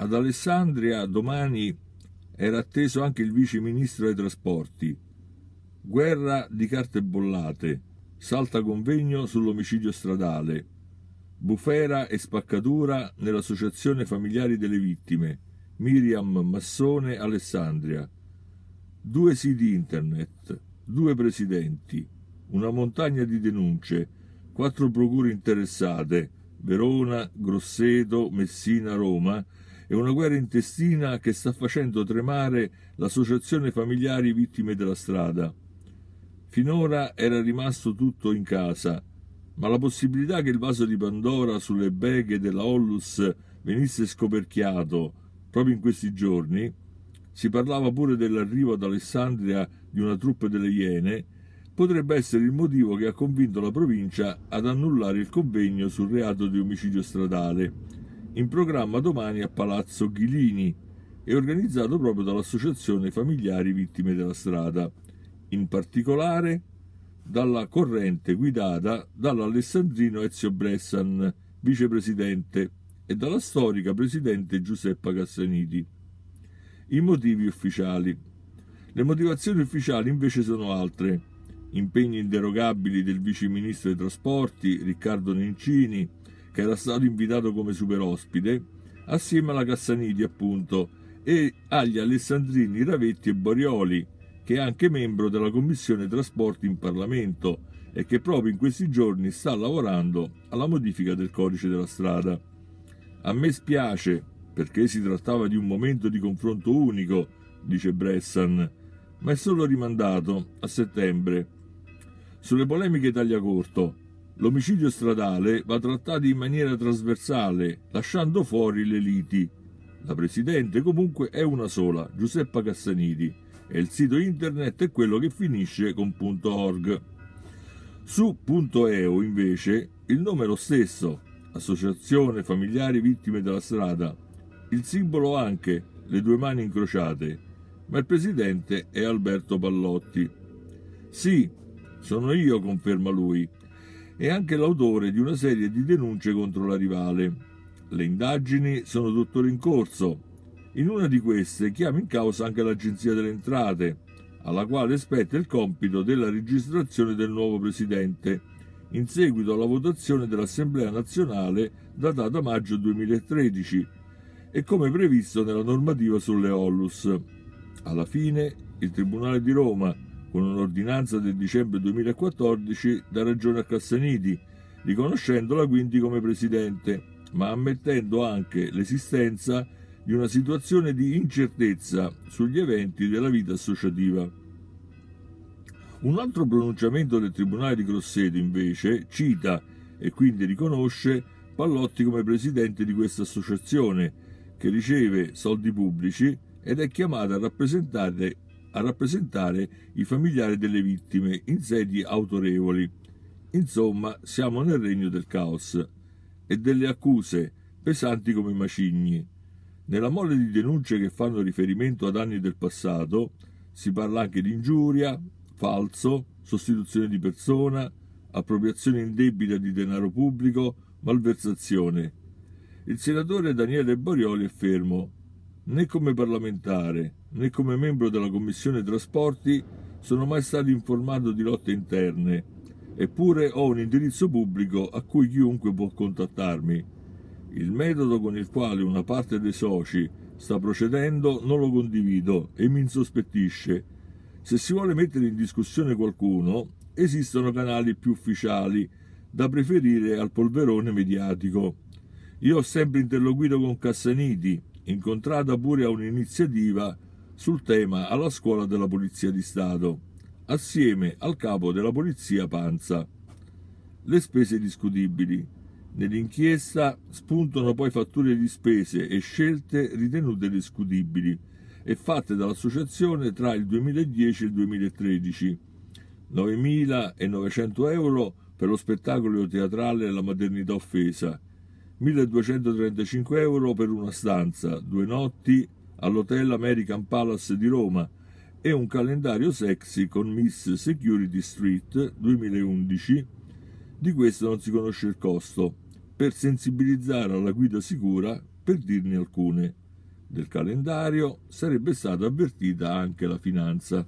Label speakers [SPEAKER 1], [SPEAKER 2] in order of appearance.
[SPEAKER 1] Ad Alessandria domani era atteso anche il vice ministro dei trasporti. Guerra di carte bollate, salta convegno sull'omicidio stradale, bufera e spaccatura nell'associazione familiari delle vittime, Miriam Massone Alessandria. Due siti internet, due presidenti, una montagna di denunce, quattro procure interessate, Verona, Grosseto, Messina, Roma, è una guerra intestina che sta facendo tremare l'associazione familiari vittime della strada. Finora era rimasto tutto in casa, ma la possibilità che il vaso di Pandora sulle beghe della Hollus venisse scoperchiato proprio in questi giorni, si parlava pure dell'arrivo ad Alessandria di una truppa delle Iene, potrebbe essere il motivo che ha convinto la provincia ad annullare il convegno sul reato di omicidio stradale in programma domani a Palazzo Ghilini e organizzato proprio dall'Associazione Familiari Vittime della Strada, in particolare dalla corrente guidata dall'Alessandrino Ezio Bressan, vicepresidente, e dalla storica presidente Giuseppa Cassaniti. I motivi ufficiali. Le motivazioni ufficiali invece sono altre. Impegni inderogabili del vice ministro dei trasporti Riccardo Nencini che era stato invitato come super ospite, assieme alla Cassaniti appunto, e agli Alessandrini, Ravetti e Borioli, che è anche membro della Commissione Trasporti in Parlamento e che proprio in questi giorni sta lavorando alla modifica del codice della strada. A me spiace, perché si trattava di un momento di confronto unico, dice Bressan, ma è solo rimandato a settembre. Sulle polemiche taglia corto, L'omicidio stradale va trattato in maniera trasversale, lasciando fuori le liti. La presidente comunque è una sola, Giuseppa Cassaniti, e il sito internet è quello che finisce con .org. Su .eu invece il nome è lo stesso, Associazione Familiari Vittime della Strada, il simbolo anche, le due mani incrociate, ma il presidente è Alberto Pallotti. Sì, sono io, conferma lui, è anche l'autore di una serie di denunce contro la rivale. Le indagini sono tuttora in corso. In una di queste chiama in causa anche l'Agenzia delle Entrate, alla quale spetta il compito della registrazione del nuovo presidente, in seguito alla votazione dell'Assemblea nazionale datata maggio 2013 e come previsto nella normativa sulle Ollus. Alla fine il Tribunale di Roma, con un'ordinanza del dicembre 2014 da ragione a Cassaniti, riconoscendola quindi come presidente, ma ammettendo anche l'esistenza di una situazione di incertezza sugli eventi della vita associativa. Un altro pronunciamento del Tribunale di Grosseto invece cita e quindi riconosce Pallotti come presidente di questa associazione, che riceve soldi pubblici ed è chiamata a rappresentare a rappresentare i familiari delle vittime in sedi autorevoli. Insomma, siamo nel regno del caos e delle accuse pesanti come macigni. Nella mole di denunce che fanno riferimento ad anni del passato si parla anche di ingiuria, falso, sostituzione di persona, appropriazione indebita di denaro pubblico, malversazione. Il senatore Daniele Borioli è fermo, né come parlamentare né come membro della Commissione Trasporti sono mai stato informato di lotte interne, eppure ho un indirizzo pubblico a cui chiunque può contattarmi. Il metodo con il quale una parte dei soci sta procedendo non lo condivido e mi insospettisce. Se si vuole mettere in discussione qualcuno, esistono canali più ufficiali da preferire al polverone mediatico. Io ho sempre interloquito con Cassaniti, incontrata pure a un'iniziativa sul tema alla scuola della Polizia di Stato, assieme al capo della Polizia Panza. Le spese discutibili. Nell'inchiesta spuntano poi fatture di spese e scelte ritenute discutibili e fatte dall'associazione tra il 2010 e il 2013. 9.900 euro per lo spettacolo teatrale La maternità offesa 1235 euro per una stanza, due notti all'Hotel American Palace di Roma e un calendario sexy con Miss Security Street 2011, di questo non si conosce il costo, per sensibilizzare alla guida sicura per dirne alcune. Del calendario sarebbe stata avvertita anche la finanza.